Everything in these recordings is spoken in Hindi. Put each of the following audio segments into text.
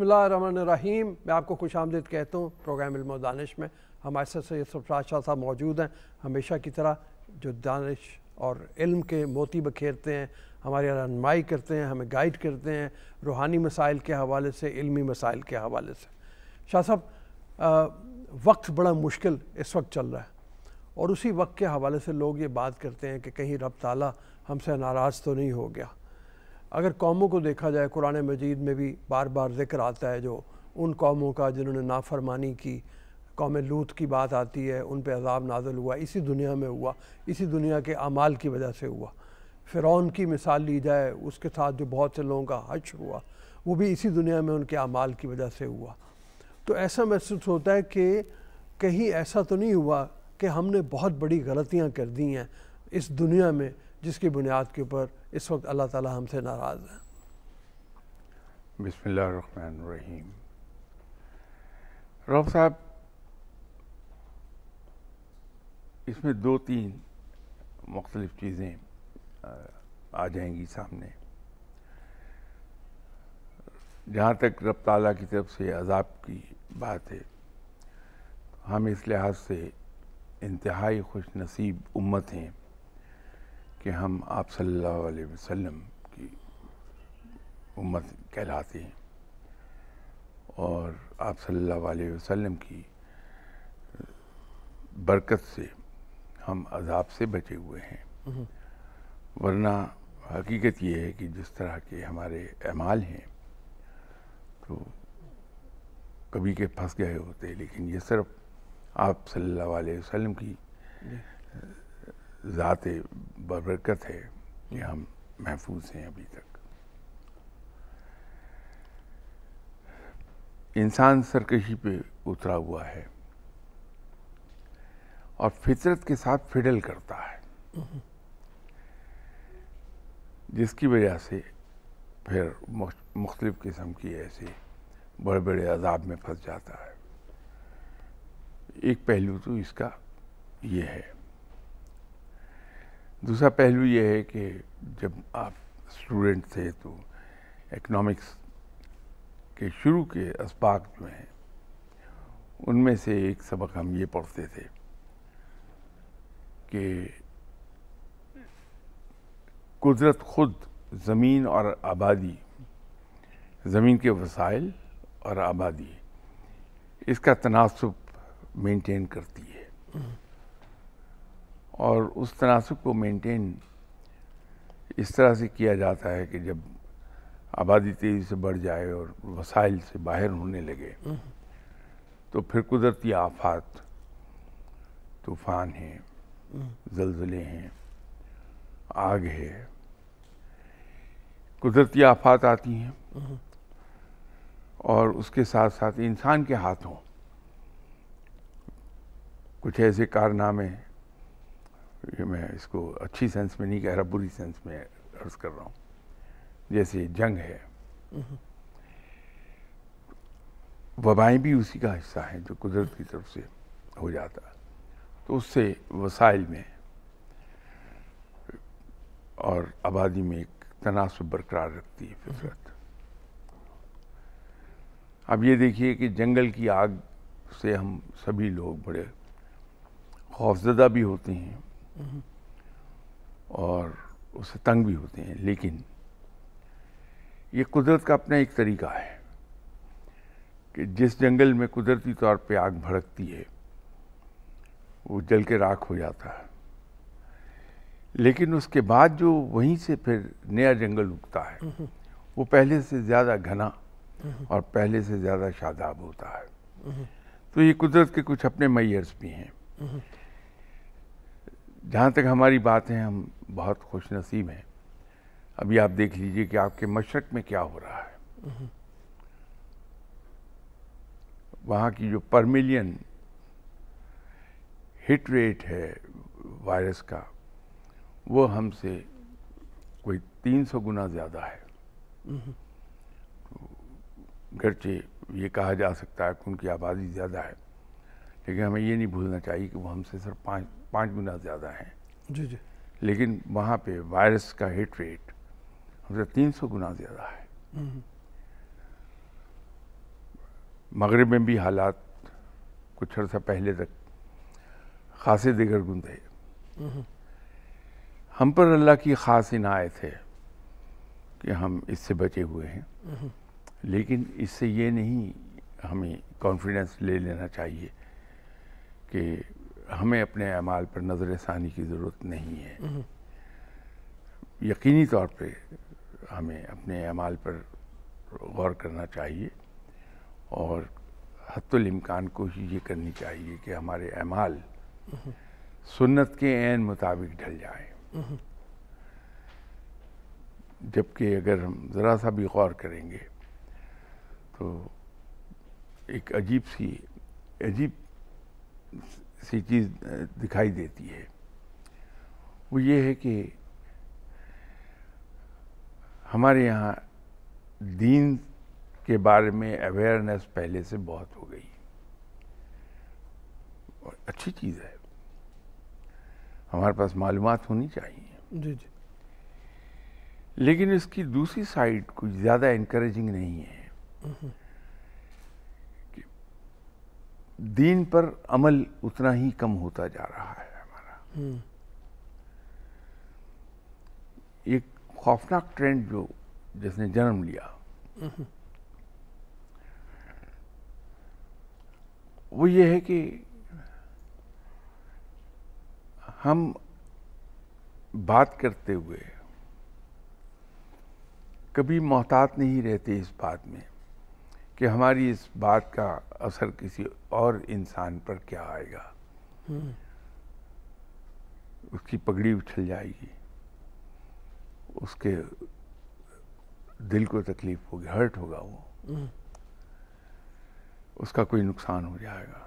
बसमीम मैं आपको खुश आमदीद कहता हूँ प्रोग्राम इल्म दानिश में हमारे साथ सैद सफराज शाह साहब मौजूद हैं हमेशा की तरह जो दानिश और इल्म के मोती बखेरते हैं हमारी रहनमाई करते हैं हमें गाइड करते हैं रूहानी मसाइल के हवाले से इल्मी मसाइल के हवाले से शाह साहब वक्त बड़ा मुश्किल इस वक्त चल रहा है और उसी वक्त के हवाले से लोग ये बात करते हैं कि कहीं रब ताला हमसे नाराज़ तो नहीं हो गया अगर कौमों को देखा जाए कुरान मजीद में भी बार बार जिक्र आता है जो उन कौमों का जिन्होंने नाफरमानी की कौम लूत की बात आती है उन पर अजाब नाजल हुआ इसी दुनिया में हुआ इसी दुनिया के अमाल की वजह से हुआ फ़िरौन की मिसाल ली जाए उसके साथ जो बहुत से लोगों का हज हुआ वो भी इसी दुनिया में उनके अमाल की वजह से हुआ तो ऐसा महसूस होता है कि कहीं ऐसा तो नहीं हुआ कि हमने बहुत बड़ी गलतियाँ कर दी हैं इस दुनिया में जिसकी बुनियाद के ऊपर इस वक्त अल्लाह ताला हमसे नाराज़ है बिस्मिल्लाहिर्रहमानिर्रहीम रफ़ साहब इसमें दो तीन मुख्तलिफ़ चीज़ें आ जाएंगी सामने जहाँ तक रब ताला की तरफ से अजाब की बात है हम इस लिहाज से इंतहाई खुश नसीब उम्मत हैं कि हम आप सल्लल्लाहु अलैहि वसल्लम की उम्मत कहलाते हैं और आप सल्लल्लाहु अलैहि वसल्लम की बरकत से हम अजाब से बचे हुए हैं हम्म। वरना हकीकत ये है कि जिस तरह के हमारे अमाल हैं तो कभी के फंस गए होते लेकिन ये सिर्फ आप सल्लल्लाहु अलैहि वसल्लम की ज़ात बरकत है ये हम महफूज हैं अभी तक इंसान सरकशी पे उतरा हुआ है और फितरत के साथ फिडल करता है जिसकी वजह से फिर मुख्तलिफ़ किस्म की ऐसे बड़े बड़े अजाब में फंस जाता है एक पहलू तो इसका ये है दूसरा पहलू ये है कि जब आप स्टूडेंट थे तो इकनॉमिक्स के शुरू के इस्पाक जो हैं उनमें से एक सबक हम ये पढ़ते थे कि कुदरत खुद ज़मीन और आबादी ज़मीन के वसाइल और आबादी इसका तनासब मेंटेन करती है हम्म। और उस तनासब को मेंटेन इस तरह से किया जाता है कि जब आबादी तेज़ी से बढ़ जाए और वसाइल से बाहर होने लगे तो फिर कुदरती आफात तूफ़ान हैं जलजले हैं आग है कुदरती आफात आती हैं और उसके साथ साथ इंसान के हाथों कुछ ऐसे कारनामे ये मैं इसको अच्छी सेंस में नहीं कह रहा बुरी सेंस में अर्ज कर रहा हूँ जैसे जंग है हम्म। वबाएँ भी उसी का हिस्सा हैं जो कुदरत की तरफ से हो जाता तो उससे वसाइल में और आबादी में एक तनासब बरकरार रखती है फितरत हम्म। अब ये देखिए कि जंगल की आग से हम सभी लोग बड़े खौफजदा भी होते हैं और उससे तंग भी होते हैं लेकिन ये कुदरत का अपना एक तरीका है कि जिस जंगल में कुदरती तौर पे आग भड़कती है वो जल के राख हो जाता है लेकिन उसके बाद जो वहीं से फिर नया जंगल उगता है वो पहले से ज़्यादा घना और पहले से ज़्यादा शादाब होता है तो ये कुदरत के कुछ अपने मैयर्स भी हैं जहाँ तक हमारी बात है हम बहुत खुश नसीब हैं अभी आप देख लीजिए कि आपके मशरक में क्या हो रहा है वहाँ की जो पर मिलियन हिट रेट है वायरस का वो हमसे कोई 300 गुना ज़्यादा है घरचे ये कहा जा सकता है कि उनकी आबादी ज़्यादा है लेकिन हमें ये नहीं भूलना चाहिए कि वो हमसे सिर्फ पाँच पाँच गुना ज़्यादा है जी जी लेकिन वहाँ पे वायरस का हिट रेट हमसे तीन सौ गुना ज़्यादा है हम्म। मगरब में भी हालात कुछ अर्सा पहले तक खासे गुन थे हम्म। हम पर अल्लाह की ख़ास इनायत है कि हम इससे बचे हुए हैं हम्म। लेकिन इससे ये नहीं हमें कॉन्फिडेंस ले लेना चाहिए कि हमें अपने अमाल पर नज़र ानी की ज़रूरत नहीं है यकीनी तौर पे हमें अपने अमाल पर गौर करना चाहिए और हतुलमकान कोशिश ये करनी चाहिए कि हमारे अमाल सुन्नत के एन मुताबिक ढल जाए जबकि अगर हम ज़रा सा भी गौर करेंगे तो एक अजीब सी अजीब सी चीज़ दिखाई देती है वो ये है कि हमारे यहाँ दीन के बारे में अवेयरनेस पहले से बहुत हो गई और अच्छी चीज़ है हमारे पास मालूम होनी चाहिए जी जी लेकिन इसकी दूसरी साइड कुछ ज़्यादा इंकरेजिंग नहीं है हम्म, हम्म। दीन पर अमल उतना ही कम होता जा रहा है हमारा एक हम्म। खौफनाक ट्रेंड जो जिसने जन्म लिया हम्म। वो ये है कि हम बात करते हुए कभी मोहतात नहीं रहते इस बात में कि हमारी इस बात का असर किसी और इंसान पर क्या आएगा हम्म। उसकी पगड़ी उछल जाएगी उसके दिल को तकलीफ होगी हर्ट होगा वो हम्म। उसका कोई नुकसान हो जाएगा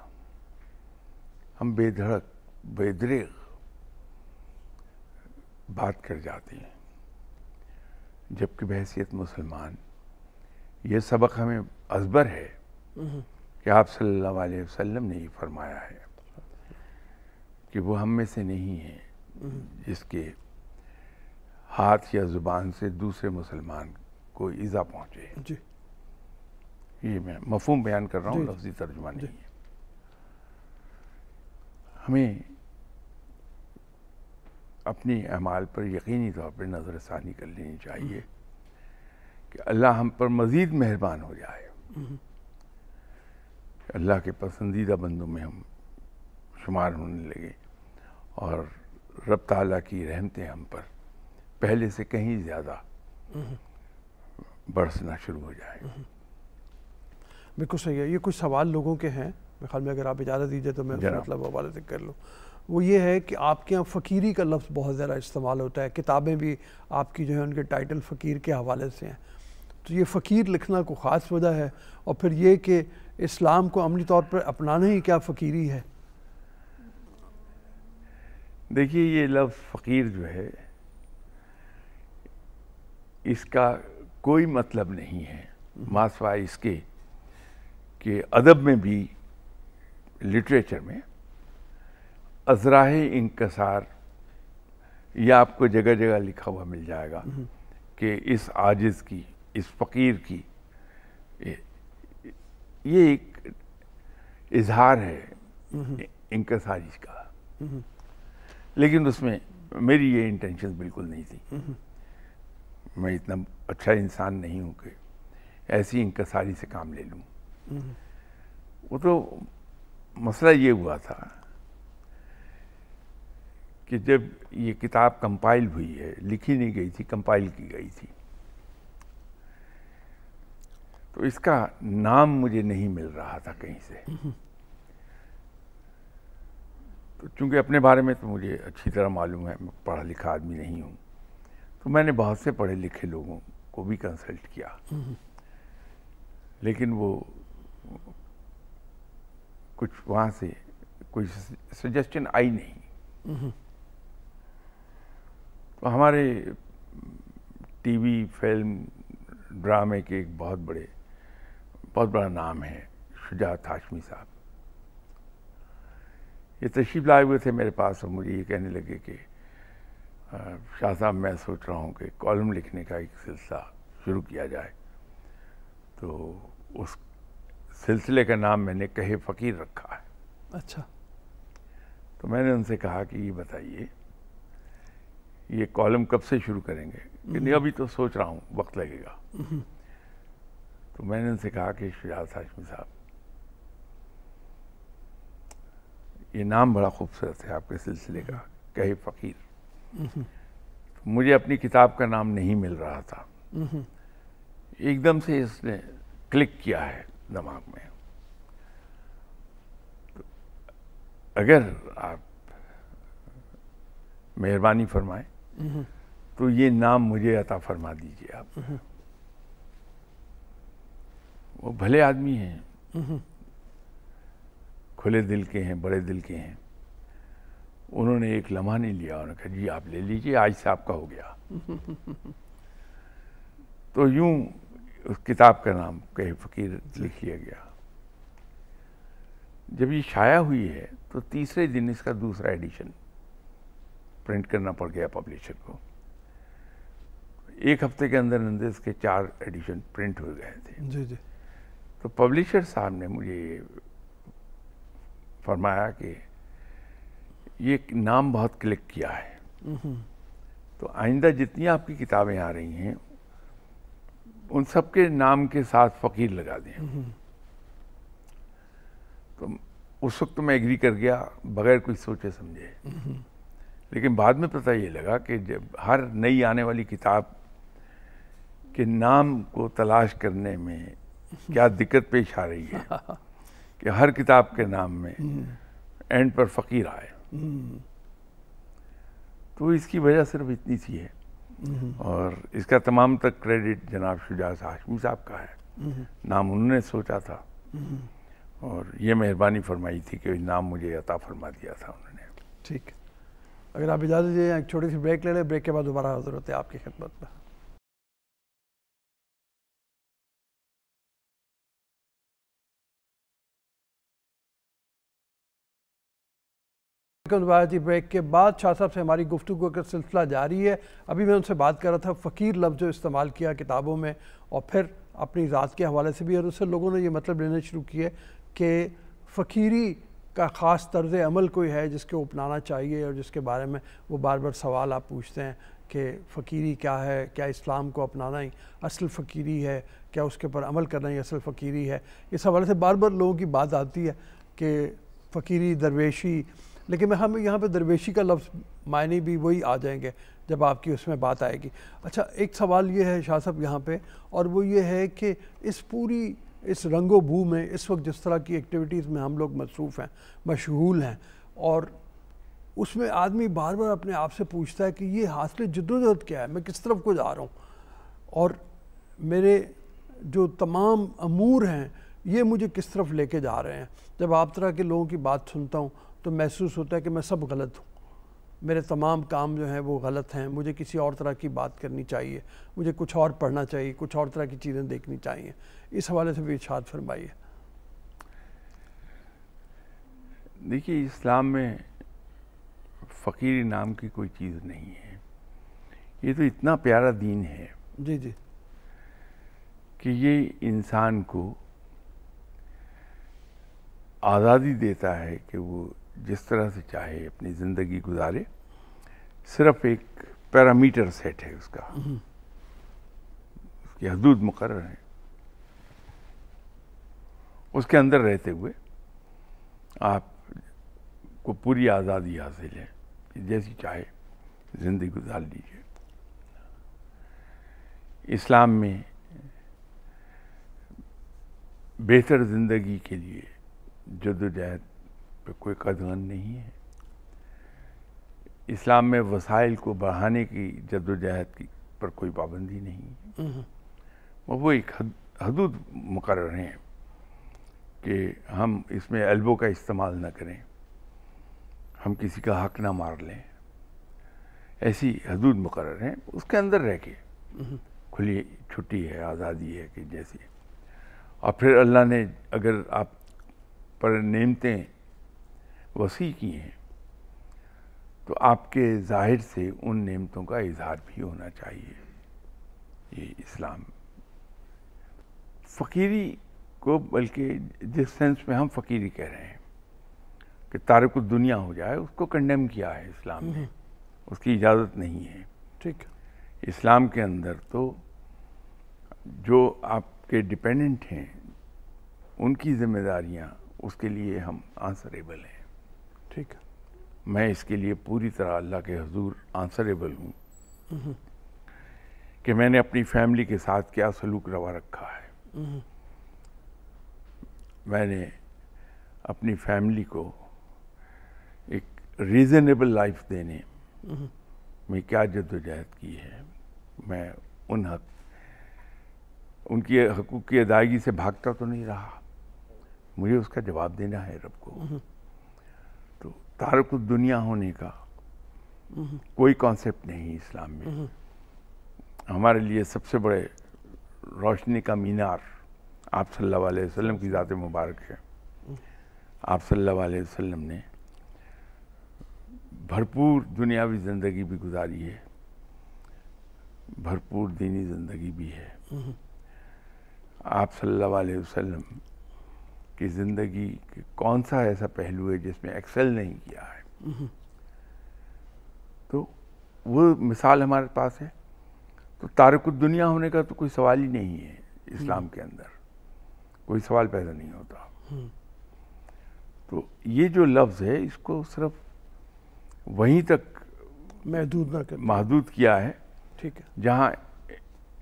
हम बेधड़क बेदरेग बात कर जाते हैं जबकि बहसीत मुसलमान ये सबक हमें अजबर है हम्म। कि आप सल्लल्लाहु अलैहि वसल्लम ने ये फरमाया है कि वो हम में से नहीं है हम्म। जिसके हाथ या ज़ुबान से दूसरे मुसलमान को ईज़ा पहुँचे जी ये मैं मफहम बयान कर रहा हूँ लफ्जी तर्जुमा नहीं है हमें अपने अमाल पर यकीनी तौर पर नज़र कर लेनी चाहिए हम्म। कि अल्लाह हम पर मज़ीद मेहरबान हो जाए अल्लाह के पसंदीदा बंदों में हम शुमार होने लगे और रब ताला की रहमतें हम पर पहले से कहीं ज़्यादा बरसना शुरू हो जाए बिल्कुल सही है ये कुछ सवाल लोगों के हैं मेरे ख्याल में अगर आप इजाज़त दीजिए तो मैं मतलब हवाले से कर लूँ वो ये है कि आपके यहाँ फ़कीरी का लफ्ज़ बहुत ज़्यादा इस्तेमाल होता है किताबें भी आपकी जो है उनके टाइटल फ़कीर के हवाले से हैं तो ये फ़कीर लिखना को ख़ास वजह है और फिर ये कि इस्लाम को अमली तौर पर अपनाना ही क्या फ़कीरी है देखिए ये लफ्ज़ फ़कीर जो है इसका कोई मतलब नहीं है मासवा इसके कि अदब में भी लिटरेचर में अजराह इंकसार यह आपको जगह जगह लिखा हुआ मिल जाएगा हम्म। कि इस आजिज़ की इस फ़कीर की ये एक इजहार है हम्म। इंकसारी साजिश का हम्म। लेकिन उसमें मेरी ये इंटेंशन बिल्कुल नहीं थी हम्म। मैं इतना अच्छा इंसान नहीं हूँ कि ऐसी इंकसारी से काम ले लूँ वो तो मसला ये हुआ था कि जब ये किताब कंपाइल हुई है लिखी नहीं गई थी कंपाइल की गई थी तो इसका नाम मुझे नहीं मिल रहा था कहीं से तो चूंकि अपने बारे में तो मुझे अच्छी तरह मालूम है मैं पढ़ा लिखा आदमी नहीं हूँ तो मैंने बहुत से पढ़े लिखे लोगों को भी कंसल्ट किया लेकिन वो कुछ वहाँ से कोई सजेशन आई नहीं तो हमारे टीवी फिल्म ड्रामे के एक बहुत बड़े बहुत बड़ा नाम है शुजात हाशमी साहब ये तशरीफ लाए हुए थे मेरे पास और मुझे ये कहने लगे कि शाह साहब मैं सोच रहा हूँ कि कॉलम लिखने का एक सिलसिला शुरू किया जाए तो उस सिलसिले का नाम मैंने कहे फ़कीर रखा है अच्छा तो मैंने उनसे कहा कि ये बताइए ये कॉलम कब से शुरू करेंगे हम्म। नहीं अभी तो सोच रहा हूँ वक्त लगेगा हम्म। तो मैंने उनसे कहा कि शिराज हाशमी साहब ये नाम बड़ा खूबसूरत है आपके सिलसिले का कहे फ़कीर हम्म। तो मुझे अपनी किताब का नाम नहीं मिल रहा था हम्म। एकदम से इसने क्लिक किया है दिमाग में तो अगर आप मेहरबानी फरमाएं हम्म। तो ये नाम मुझे अता फरमा दीजिए आप वो भले आदमी हैं खुले दिल के हैं बड़े दिल के हैं उन्होंने एक लम्हा नहीं लिया उन्होंने कहा जी आप ले लीजिए आज से आपका हो गया तो यूं उस किताब का नाम कह फकीर लिख लिया गया जब ये शाया हुई है तो तीसरे दिन इसका दूसरा एडिशन प्रिंट करना पड़ गया पब्लिशर को एक हफ्ते के अंदर अंदर इसके चार एडिशन प्रिंट हो गए थे जी जी तो पब्लिशर साहब ने मुझे ये फरमाया कि ये नाम बहुत क्लिक किया है हम्म। तो आइंदा जितनी आपकी किताबें आ रही हैं उन सबके नाम के साथ फ़कीर लगा दें हम्म। तो उस वक्त तो मैं एग्री कर गया बगैर कुछ सोचे समझे हम्म। लेकिन बाद में पता ये लगा कि जब हर नई आने वाली किताब के नाम को तलाश करने में क्या दिक्कत पेश आ रही है कि हर किताब के नाम में एंड पर फ़कीर आए तो इसकी वजह सिर्फ इतनी सी है और इसका तमाम तक क्रेडिट जनाब शुजात हाशमी साहब का है नाम उन्होंने सोचा था और ये मेहरबानी फरमाई थी कि नाम मुझे अता फरमा दिया था उन्होंने ठीक अगर आप इजाज़त दीजिए एक छोटी सी ब्रेक ले लें ब्रेक के बाद दोबारा हाजिर होते हैं आपकी खिदमत में बायती ब्रेक के बाद शाह साहब से हमारी गुफ्तु का सिलसिला जारी है अभी मैं उनसे बात कर रहा था फ़कीर लफ्ज़ जो इस्तेमाल किया किताबों में और फिर अपनी ज़ात के हवाले से भी और उससे लोगों ने ये मतलब लेना शुरू किया कि फ़कीरी का ख़ास तर्ज अमल कोई है जिसको अपनाना चाहिए और जिसके बारे में वो बार बार सवाल आप पूछते हैं कि फ़कीरी क्या है क्या इस्लाम को अपनाना ही असल फ़कीरी है क्या उसके ऊपर अमल करना ही असल फ़कीरी है इस हवाले से बार बार लोगों की बात आती है कि फ़कीरी दरवेशी लेकिन मैं हम यहाँ पे दरवेशी का लफ्ज़ मायने भी वही आ जाएंगे जब आपकी उसमें बात आएगी अच्छा एक सवाल ये है शाह साहब यहाँ पे और वो ये है कि इस पूरी इस रंगो भू में इस वक्त जिस तरह की एक्टिविटीज़ में हम लोग मसरूफ़ हैं मशहूल हैं और उसमें आदमी बार बार अपने आप से पूछता है कि ये हासिल जदोजहद क्या है मैं किस तरफ को जा रहा हूँ और मेरे जो तमाम अमूर हैं ये मुझे किस तरफ लेके जा रहे हैं जब आप तरह के लोगों की बात सुनता हूँ तो महसूस होता है कि मैं सब गलत हूँ मेरे तमाम काम जो हैं वो गलत हैं मुझे किसी और तरह की बात करनी चाहिए मुझे कुछ और पढ़ना चाहिए कुछ और तरह की चीज़ें देखनी चाहिए इस हवाले से भी इशाद फरमाइए देखिए इस्लाम में फ़कीरी नाम की कोई चीज़ नहीं है ये तो इतना प्यारा दीन है जी जी कि ये इंसान को आज़ादी देता है कि वो जिस तरह से चाहे अपनी ज़िंदगी गुजारे सिर्फ एक पैरामीटर सेट है उसका उसकी हदूद मुकर है उसके अंदर रहते हुए आप को पूरी आज़ादी हासिल है कि जैसी चाहे ज़िंदगी गुजार लीजिए इस्लाम में बेहतर ज़िंदगी के लिए जदोजहद पे कोई कदगन नहीं है इस्लाम में वसाइल को बढ़ाने की जद्दोजहद की पर कोई पाबंदी नहीं है हम्म। वो एक हद, हदूद मुकर हैं कि हम इसमें एल्बो का इस्तेमाल ना करें हम किसी का हक ना मार लें ऐसी हदूद मुकर हैं उसके अंदर रह के हम्म। खुली छुट्टी है आज़ादी है कि जैसी और फिर अल्लाह ने अगर आप पर नियमतें वसी की हैं तो आपके जाहिर से उन नेमतों का इजहार भी होना चाहिए ये इस्लाम फ़कीरी को बल्कि जिस सेंस में हम फ़कीरी कह रहे हैं कि तारक दुनिया हो जाए उसको कंडेम किया है इस्लाम ने हम्म। उसकी इजाज़त नहीं है ठीक इस्लाम के अंदर तो जो आपके डिपेंडेंट हैं उनकी जिम्मेदारियां उसके लिए हम आंसरेबल हैं ठीक मैं इसके लिए पूरी तरह अल्लाह के हजूर आंसरेबल हूँ हम्म। कि मैंने अपनी फैमिली के साथ क्या सलूक रवा रखा है हम्म। मैंने अपनी फैमिली को एक रीज़नेबल लाइफ देने हम्म। में क्या जद्दोजहद की है मैं उन हक उनकी हकूक़ की अदायगी से भागता तो नहीं रहा मुझे उसका जवाब देना है रब को तारक दुनिया होने का कोई कॉन्सेप्ट नहीं इस्लाम में हम्म। हमारे लिए सबसे बड़े रोशनी का मीनार आप सल्लल्लाहु अलैहि वसल्लम की ज़ात मुबारक है आप सल्लल्लाहु अलैहि वसल्लम ने भरपूर दुनियावी ज़िंदगी भी गुजारी है भरपूर दीनी ज़िंदगी भी है हम्म। आप सल्लल्लाहु अलैहि वसल्लम कि ज़िंदगी कौन सा ऐसा पहलू है जिसमें एक्सेल नहीं किया है तो वो मिसाल हमारे पास है तो तारक दुनिया होने का तो कोई सवाल ही नहीं है इस्लाम हम्म। के अंदर कोई सवाल पैदा नहीं होता हम्म। तो ये जो लफ्ज़ है इसको सिर्फ वहीं तक महदूद ना कर महदूद किया है ठीक है जहाँ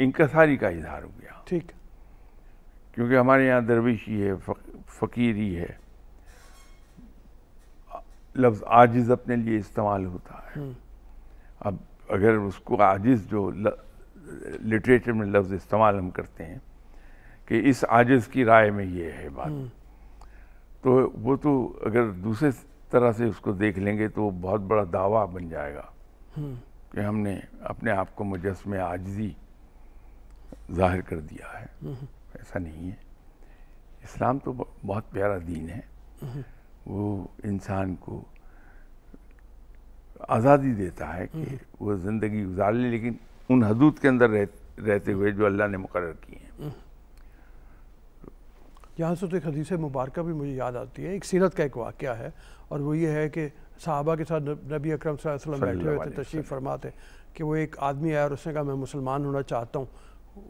इंकसारी का इजहार हो गया ठीक क्योंकि हमारे यहाँ दरवेशी है फ़कीरी है लफ्ज़ आजिज़ अपने लिए इस्तेमाल होता है हम्म। अब अगर उसको आजिज़ जो लिटरेचर में लफ्ज़ इस्तेमाल हम करते हैं कि इस आजिज़ की राय में ये है बात हम्म। तो वो तो अगर दूसरे तरह से उसको देख लेंगे तो बहुत बड़ा दावा बन जाएगा हम्म। कि हमने अपने आप को मुजस्म आजजी जाहिर कर दिया है ऐसा नहीं है इस्लाम तो बहुत प्यारा दीन है हम्म। वो इंसान को आज़ादी देता है कि हम्म। वो ज़िंदगी गुजार ले लेकिन उन हदूद के अंदर रह, रहते हुए जो अल्लाह ने मुकर किए हैं हम्म। यहाँ से तो एक हदीस मुबारक भी मुझे याद आती है एक सीरत का एक वाक़ है और वो ये है कि साहबा के साथ नबी अक्रम वसल्लम बैठे हुए थे तशरीफ़ फरमाते कि वो एक आदमी आया और उसने कहा मैं मुसलमान होना चाहता हूँ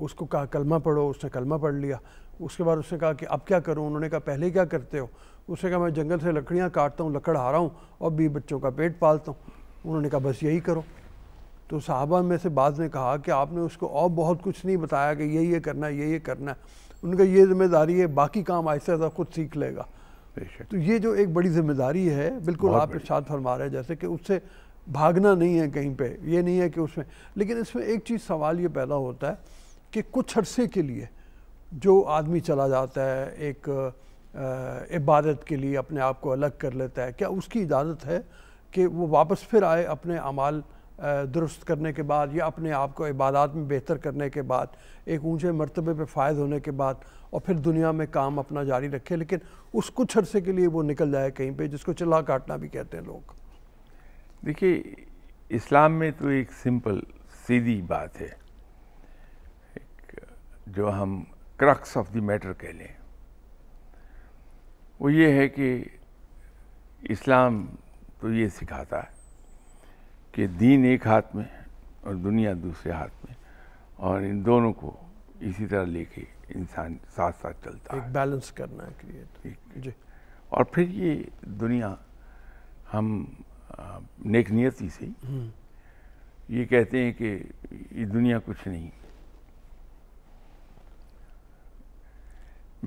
उसको कहा कलमा पढ़ो उसने कलमा पढ़ लिया उसके बाद उसने कहा कि अब क्या करूँ उन्होंने कहा पहले क्या करते हो उसने कहा मैं जंगल से लकड़ियाँ काटता हूँ लकड़ हारा हूँ और भी बच्चों का पेट पालता हूँ उन्होंने कहा बस यही करो तो साहबा में से बाद ने कहा कि आपने उसको और बहुत कुछ नहीं बताया कि ये ये करना है ये ये करना है उनका ये जिम्मेदारी है बाकी काम आहिस्ता आहिस्ता खुद सीख लेगा तो ये जो एक बड़ी जिम्मेदारी है बिल्कुल आप इर्शाद फरमा रहे हैं जैसे कि उससे भागना नहीं है कहीं पे ये नहीं है कि उसमें लेकिन इसमें एक चीज़ सवाल ये पैदा होता है कि कुछ अरसे के लिए जो आदमी चला जाता है एक इबादत के लिए अपने आप को अलग कर लेता है क्या उसकी इजाज़त है कि वो वापस फिर आए अपने अमाल दुरुस्त करने के बाद या अपने आप को इबादत में बेहतर करने के बाद एक ऊंचे मरतबे पे फायद होने के बाद और फिर दुनिया में काम अपना जारी रखे लेकिन उस कुछ अरसे के लिए वो निकल जाए कहीं पे जिसको चिल्ला काटना भी कहते हैं लोग देखिए इस्लाम में तो एक सिंपल सीधी बात है जो हम क्रक्स ऑफ द मैटर कह लें वो ये है कि इस्लाम तो ये सिखाता है कि दीन एक हाथ में और दुनिया दूसरे हाथ में और इन दोनों को इसी तरह लेके इंसान साथ साथ चलता एक है बैलेंस करना है क्रिएट जी और फिर ये दुनिया हम नेक नियति से हम्म। ये कहते हैं कि ये दुनिया कुछ नहीं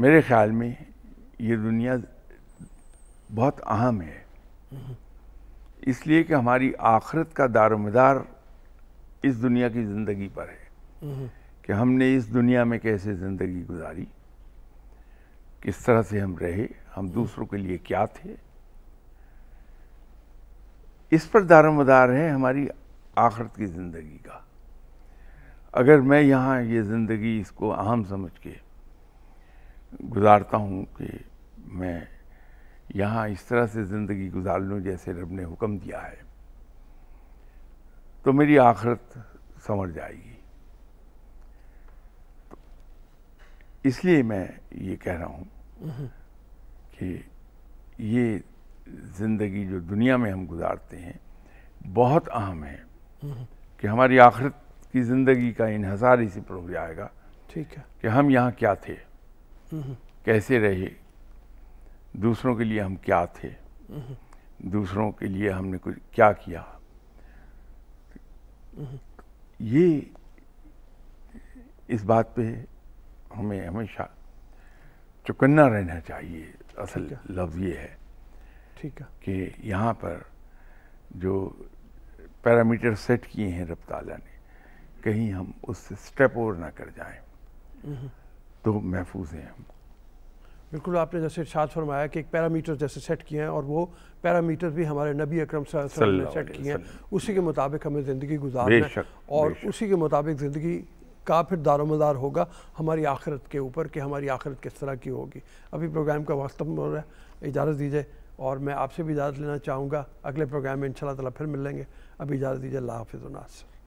मेरे ख्याल में ये दुनिया बहुत अहम है इसलिए कि हमारी आखरत का दारोमदार इस दुनिया की ज़िंदगी पर है कि हमने इस दुनिया में कैसे ज़िंदगी गुजारी किस तरह से हम रहे हम दूसरों के लिए क्या थे इस पर दारोमदार है हमारी आखरत की ज़िंदगी का अगर मैं यहाँ ये ज़िंदगी इसको अहम समझ के गुजारता हूँ कि मैं यहाँ इस तरह से ज़िंदगी गुजार लूँ जैसे रब ने हुक्म दिया है तो मेरी आखिरत संवर जाएगी तो इसलिए मैं ये कह रहा हूँ कि ये ज़िंदगी जो दुनिया में हम गुजारते हैं बहुत अहम है कि हमारी आखिरत की ज़िंदगी का हज़ार इसी पर हो जाएगा ठीक है कि हम यहाँ क्या थे कैसे रहे दूसरों के लिए हम क्या थे दूसरों के लिए हमने कुछ क्या किया ये इस बात पे हमें हमेशा चुकन्ना रहना चाहिए असल लफ्ज़ ये है ठीक है कि यहाँ पर जो पैरामीटर सेट किए हैं रब ताला ने कहीं हम उससे स्टेप ओवर ना कर जाएं तो महफूज हैं हम बिल्कुल आपने जैसे इर्शाद फरमाया कि एक पैरामीटर जैसे सेट किए हैं और वो पैरामीटर भी हमारे नबी अकरम ने सेट किए हैं उसी के मुताबिक हमें ज़िंदगी गुजारना है और उसी के मुताबिक ज़िंदगी का फिर दारोमदार होगा हमारी आखिरत के ऊपर कि हमारी आखिरत किस तरह की होगी अभी प्रोग्राम का वास्तव में हो रहा है इजाज़त दीजिए और मैं आपसे भी इजाज़त लेना चाहूँगा अगले प्रोग्राम में इन शाला फिर मिलेंगे अभी इजाज़त दीजिए अल्लाह हाफिज़